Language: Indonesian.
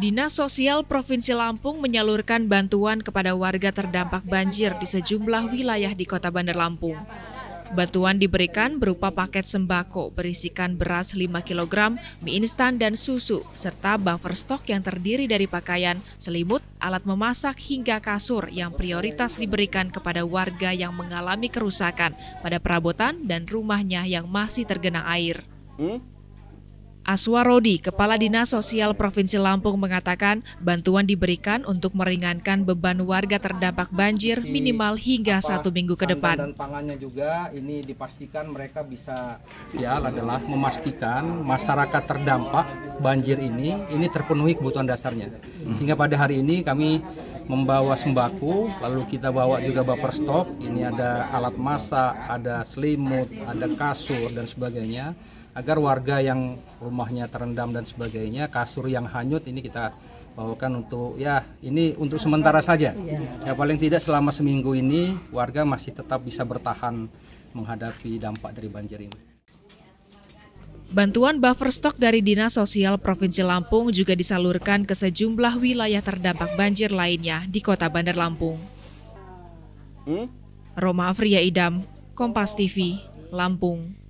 Dinas Sosial Provinsi Lampung menyalurkan bantuan kepada warga terdampak banjir di sejumlah wilayah di Kota Bandar Lampung. Bantuan diberikan berupa paket sembako berisikan beras 5 kg, mie instan dan susu, serta buffer stok yang terdiri dari pakaian, selimut, alat memasak hingga kasur yang prioritas diberikan kepada warga yang mengalami kerusakan pada perabotan dan rumahnya yang masih tergenang air. Hmm? Aswarodi, Kepala Dinas Sosial Provinsi Lampung mengatakan bantuan diberikan untuk meringankan beban warga terdampak banjir minimal hingga satu minggu ke depan. Dan pangannya juga ini dipastikan mereka bisa ya adalah memastikan masyarakat terdampak banjir ini ini terpenuhi kebutuhan dasarnya. Sehingga pada hari ini kami membawa sembako, lalu kita bawa juga buffer stok, ini ada alat masak, ada selimut, ada kasur dan sebagainya agar warga yang rumahnya terendam dan sebagainya, kasur yang hanyut ini kita bawakan untuk ya ini untuk sementara saja. Iya. Ya paling tidak selama seminggu ini warga masih tetap bisa bertahan menghadapi dampak dari banjir ini. Bantuan buffer stok dari Dinas Sosial Provinsi Lampung juga disalurkan ke sejumlah wilayah terdampak banjir lainnya di Kota Bandar Lampung. Hmm? Roma Afria Idam, Kompas TV, Lampung.